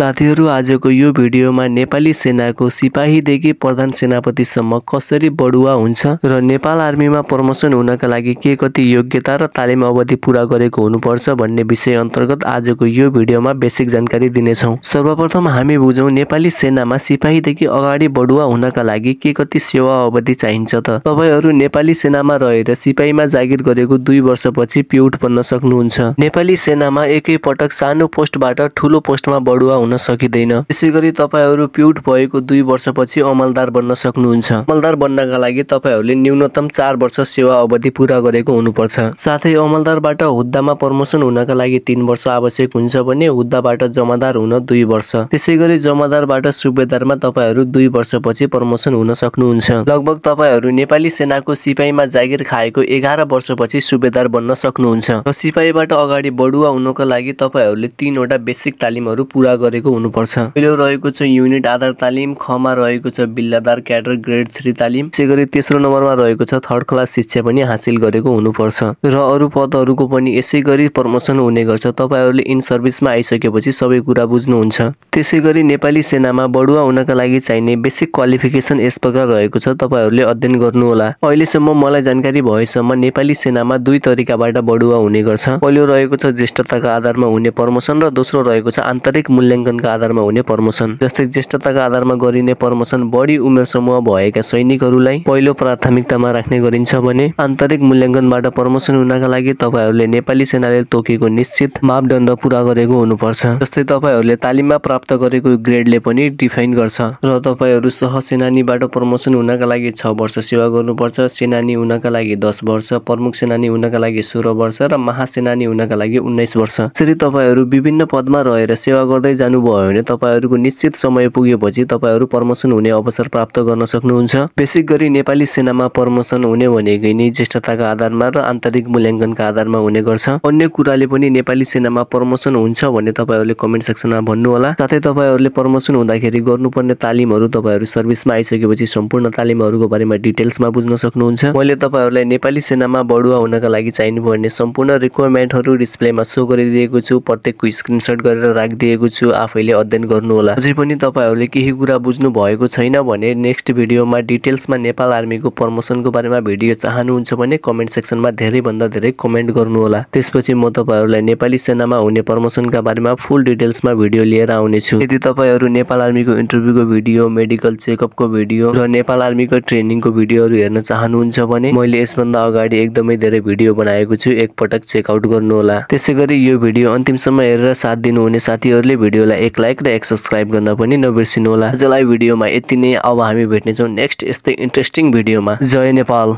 साथीहरू आजको यो भिडियोमा नेपाली सेनाको सिपाहीदेखि प्रधान सेनापतिसम्म कसरी बढुवा हुन्छ र नेपाल आर्मीमा प्रमोसन हुनका लागि के कति योग्यता र तालिम अवधि पुरा गरेको हुनुपर्छ भन्ने विषय अन्तर्गत आजको यो भिडियोमा बेसिक जानकारी दिनेछौँ सर्वप्रथम हामी बुझौँ नेपाली सेनामा सिपाहीदेखि अगाडि बढुवा हुनका लागि के कति सेवा अवधि चाहिन्छ त तपाईँहरू नेपाली सेनामा रहेर सिपाहीमा जागिर गरेको दुई वर्षपछि पिउट बन्न सक्नुहुन्छ नेपाली सेनामा एकै पटक सानो पोस्टबाट ठुलो पोस्टमा बढुवा हुन सकिँदैन यसै गरी तपाईँहरू प्युट भएको दुई वर्षपछि अमलदार बन्न सक्नुहुन्छ अमलदार बन्नका लागि तपाईँहरूले न्यूनतम चार वर्ष सेवा अवधि पुरा गरेको हुनुपर्छ साथै अमलदारबाट हुद्दामा प्रमोसन हुनका लागि तिन वर्ष आवश्यक हुन्छ भने हुद्दाबाट जमादार हुन दुई वर्ष त्यसै गरी जमादारबाट सुबेदारमा तपाईँहरू दुई वर्षपछि प्रमोसन हुन सक्नुहुन्छ लगभग तपाईँहरू नेपाली सेनाको सिपाहीमा जागिर खाएको एघार वर्षपछि सुबेदार बन्न सक्नुहुन्छ र सिपाहीबाट अगाडि बढुवा हुनको लागि तपाईँहरूले तिनवटा बेसिक तालिमहरू पुरा गरे गरेको हुनुपर्छ पहिलो रहेको छ युनिट आधार तालिम खमा रहेको छ बिल्लादार क्याडर ग्रेड थ्री तालिम त्यसै गरी तेस्रो नम्बरमा रहेको छ थर्ड क्लास शिक्षा पनि हासिल गरेको हुनुपर्छ र अरू पदहरूको पनि यसै गरी प्रमोसन हुने गर्छ तपाईँहरूले इन सर्भिसमा आइसकेपछि सबै कुरा बुझ्नुहुन्छ त्यसै गरी नेपाली सेनामा बढुवा हुनका लागि चाहिने बेसिक क्वालिफिकेसन यस प्रकार रहेको छ तपाईँहरूले अध्ययन गर्नुहोला अहिलेसम्म मलाई जानकारी भएसम्म नेपाली सेनामा दुई तरिकाबाट बढुवा हुने गर्छ पहिलो रहेको छ ज्येष्ठताका आधारमा हुने प्रमोसन र दोस्रो रहेको छ आन्तरिक मूल्याङ्कन मूल्याङ्कनका आधारमा हुने प्रमोसन जस्तै ज्येष्ठताका आधारमा गरिने प्रमोसन बढी उमेर समूह भएका सैनिकहरूलाई पहिलो प्राथमिकतामा राख्ने गरिन्छ भने आन्तरिक मूल्याङ्कनबाट प्रमोसन हुनका लागि तपाईँहरूले नेपाली सेनाले तोकेको निश्चित मापदण्ड पुरा गरेको हुनुपर्छ जस्तै तपाईँहरूले तालिममा प्राप्त गरेको ग्रेडले पनि डिफाइन गर्छ र तपाईँहरू सहसेनानीबाट प्रमोसन हुनका लागि छ वर्ष सेवा गर्नुपर्छ सेनानी हुनका लागि दस वर्ष प्रमुख सेनानी हुनका लागि सोह्र वर्ष र महासेनानी हुनका लागि उन्नाइस वर्ष यसरी तपाईँहरू विभिन्न पदमा रहेर सेवा गर्दै जानु जानुभयो भने तपाईँहरूको निश्चित समय पुगेपछि तपाईँहरू प्रमोसन हुने अवसर प्राप्त गर्न सक्नुहुन्छ बेसिक गरी नेपाली सेनामा प्रमोसन हुने भनेकै नै ज्येष्ठताको आधारमा र आन्तरिक मूल्याङ्कनका आधारमा हुने गर्छ अन्य कुराले पनि नेपाली सेनामा प्रमोसन हुन्छ भने तपाईँहरूले कमेन्ट सेक्सनमा भन्नुहोला साथै तपाईँहरूले प्रमोसन हुँदाखेरि गर्नुपर्ने तालिमहरू तपाईँहरू सर्भिसमा आइसकेपछि सम्पूर्ण तालिमहरूको बारेमा डिटेल्समा बुझ्न सक्नुहुन्छ मैले तपाईँहरूलाई नेपाली सेनामा बढुवा हुनका लागि चाहिनु पर्ने सम्पूर्ण रिक्वायरमेन्टहरू डिस्प्लेमा सो गरिदिएको छु प्रत्येकको स्क्रिनसट गरेर राखिदिएको छु आफैले अध्ययन गर्नुहोला अझै पनि तपाईँहरूले केही कुरा बुझ्नु भएको छैन भने नेक्स्ट भिडियोमा डिटेल्समा नेपाल आर्मीको प्रमोसनको बारेमा भिडियो चाहनुहुन्छ भने कमेन्ट सेक्सनमा धेरैभन्दा धेरै कमेन्ट गर्नुहोला त्यसपछि म तपाईँहरूलाई नेपाली सेनामा हुने प्रमोसनका बारेमा फुल डिटेल्समा भिडियो लिएर आउनेछु यदि तपाईँहरू नेपाल आर्मीको इन्टरभ्यूको भिडियो मेडिकल चेकअपको भिडियो र नेपाल आर्मीको ट्रेनिङको भिडियोहरू हेर्न चाहनुहुन्छ भने मैले यसभन्दा अगाडि एकदमै धेरै भिडियो बनाएको छु एकपटक चेकआउट गर्नुहोला त्यसै गरी यो भिडियो अन्तिमसम्म हेरेर साथ दिनुहुने साथीहरूले भिडियो भिडियोलाई एक लाइक र एक सब्सक्राइब गर्न पनि होला आजलाई भिडियोमा यति नै अब हामी भेट्नेछौँ नेक्स्ट यस्तै इन्ट्रेस्टिङ भिडियोमा जय नेपाल